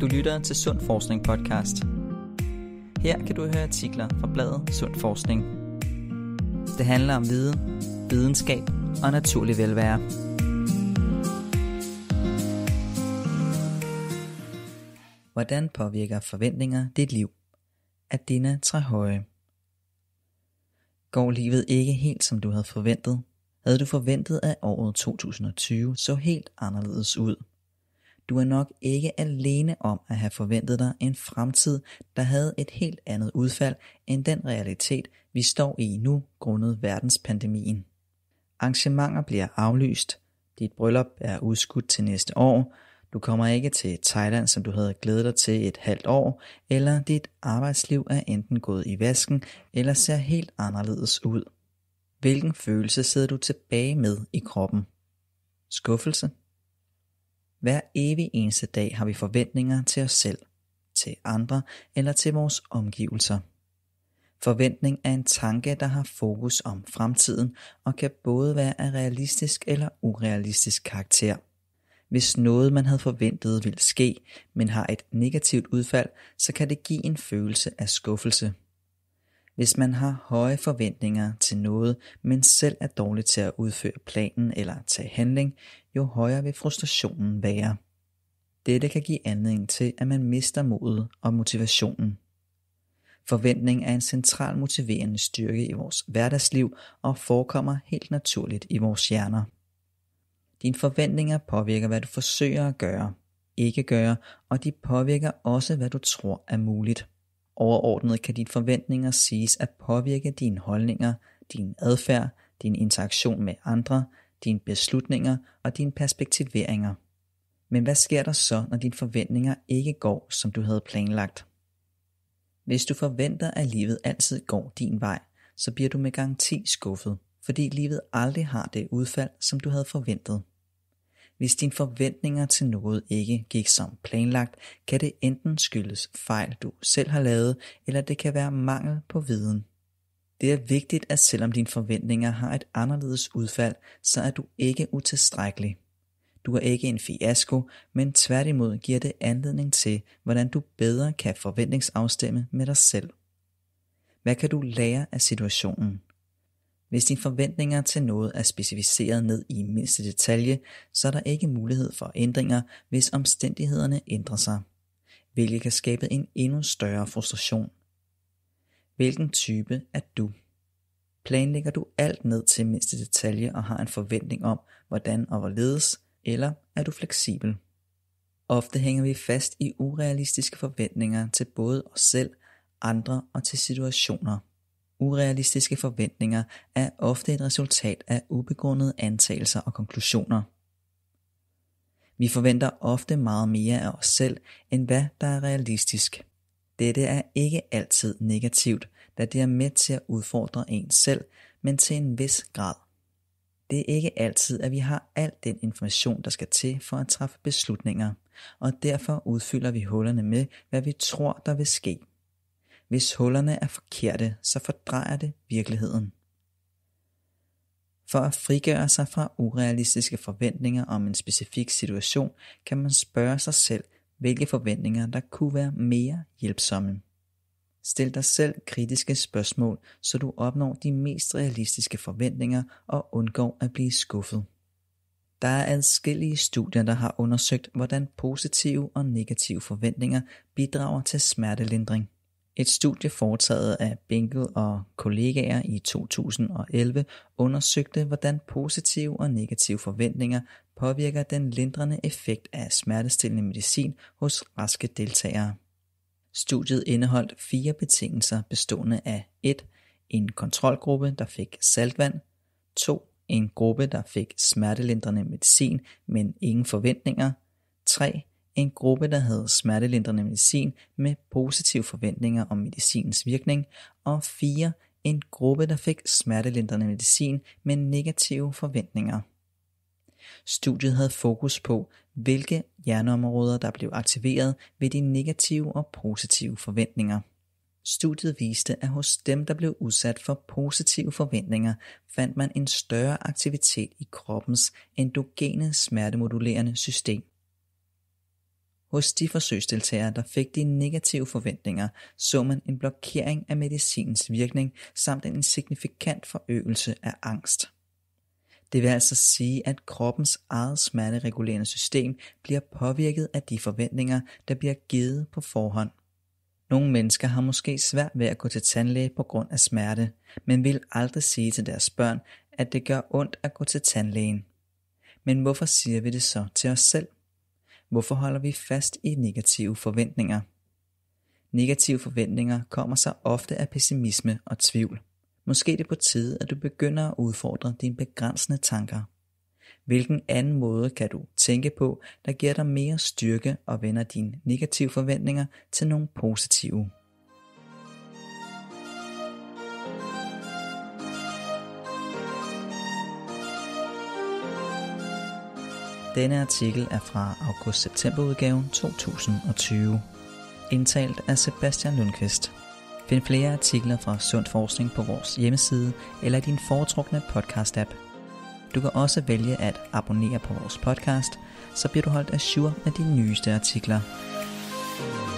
Du lytter til Sund Forskning podcast. Her kan du høre artikler fra bladet Sund Forskning. Det handler om viden, videnskab og naturlig velvære. Hvordan påvirker forventninger dit liv? Af Dina Trehøje. Går livet ikke helt som du havde forventet? Havde du forventet, at året 2020 så helt anderledes ud? Du er nok ikke alene om at have forventet dig en fremtid, der havde et helt andet udfald end den realitet, vi står i nu grundet verdenspandemien. Arrangementer bliver aflyst, dit bryllup er udskudt til næste år, du kommer ikke til Thailand, som du havde glædet dig til et halvt år, eller dit arbejdsliv er enten gået i vasken eller ser helt anderledes ud. Hvilken følelse sidder du tilbage med i kroppen? Skuffelse? Hver evig eneste dag har vi forventninger til os selv, til andre eller til vores omgivelser. Forventning er en tanke, der har fokus om fremtiden og kan både være af realistisk eller urealistisk karakter. Hvis noget, man havde forventet ville ske, men har et negativt udfald, så kan det give en følelse af skuffelse. Hvis man har høje forventninger til noget, men selv er dårlig til at udføre planen eller tage handling, jo højere vil frustrationen være. Dette kan give anledning til, at man mister modet og motivationen. Forventning er en central motiverende styrke i vores hverdagsliv og forekommer helt naturligt i vores hjerner. Dine forventninger påvirker, hvad du forsøger at gøre, ikke gøre, og de påvirker også, hvad du tror er muligt. Overordnet kan dine forventninger siges at påvirke dine holdninger, din adfærd, din interaktion med andre, dine beslutninger og dine perspektiveringer. Men hvad sker der så, når dine forventninger ikke går, som du havde planlagt? Hvis du forventer, at livet altid går din vej, så bliver du med garanti skuffet, fordi livet aldrig har det udfald, som du havde forventet. Hvis dine forventninger til noget ikke gik som planlagt, kan det enten skyldes fejl, du selv har lavet, eller det kan være mangel på viden. Det er vigtigt, at selvom dine forventninger har et anderledes udfald, så er du ikke utilstrækkelig. Du er ikke en fiasko, men tværtimod giver det anledning til, hvordan du bedre kan forventningsafstemme med dig selv. Hvad kan du lære af situationen? Hvis dine forventninger til noget er specificeret ned i mindste detalje, så er der ikke mulighed for ændringer, hvis omstændighederne ændrer sig, hvilket kan skabe en endnu større frustration. Hvilken type er du? Planlægger du alt ned til mindste detalje og har en forventning om, hvordan og hvorledes, eller er du fleksibel? Ofte hænger vi fast i urealistiske forventninger til både os selv, andre og til situationer. Urealistiske forventninger er ofte et resultat af ubegrundede antagelser og konklusioner. Vi forventer ofte meget mere af os selv, end hvad der er realistisk. Dette er ikke altid negativt, da det er med til at udfordre en selv, men til en vis grad. Det er ikke altid, at vi har al den information, der skal til for at træffe beslutninger, og derfor udfylder vi hullerne med, hvad vi tror, der vil ske. Hvis hullerne er forkerte, så fordrejer det virkeligheden. For at frigøre sig fra urealistiske forventninger om en specifik situation, kan man spørge sig selv, hvilke forventninger der kunne være mere hjælpsomme. Stil dig selv kritiske spørgsmål, så du opnår de mest realistiske forventninger og undgår at blive skuffet. Der er adskillige studier, der har undersøgt, hvordan positive og negative forventninger bidrager til smertelindring. Et studie foretaget af Binkel og kollegaer i 2011 undersøgte, hvordan positive og negative forventninger påvirker den lindrende effekt af smertestillende medicin hos raske deltagere. Studiet indeholdt fire betingelser bestående af 1. En kontrolgruppe, der fik saltvand, 2. En gruppe, der fik smertelindrende medicin, men ingen forventninger, 3 en gruppe, der havde smertelindrende medicin med positive forventninger om medicinens virkning, og 4. en gruppe, der fik smertelindrende medicin med negative forventninger. Studiet havde fokus på, hvilke hjerneområder, der blev aktiveret ved de negative og positive forventninger. Studiet viste, at hos dem, der blev udsat for positive forventninger, fandt man en større aktivitet i kroppens endogene smertemodulerende system. Hos de forsøgsdeltagere, der fik de negative forventninger, så man en blokering af medicinens virkning samt en signifikant forøgelse af angst. Det vil altså sige, at kroppens eget smerteregulerende system bliver påvirket af de forventninger, der bliver givet på forhånd. Nogle mennesker har måske svært ved at gå til tandlæge på grund af smerte, men vil aldrig sige til deres børn, at det gør ondt at gå til tandlægen. Men hvorfor siger vi det så til os selv? Hvorfor holder vi fast i negative forventninger? Negative forventninger kommer sig ofte af pessimisme og tvivl. Måske er det på tide, at du begynder at udfordre dine begrænsende tanker. Hvilken anden måde kan du tænke på, der giver dig mere styrke og vender dine negative forventninger til nogle positive? Denne artikel er fra august-septemberudgaven 2020, indtalt af Sebastian Lundqvist. Find flere artikler fra Sund Forskning på vores hjemmeside eller i din foretrukne podcast-app. Du kan også vælge at abonnere på vores podcast, så bliver du holdt af med de nyeste artikler. thank you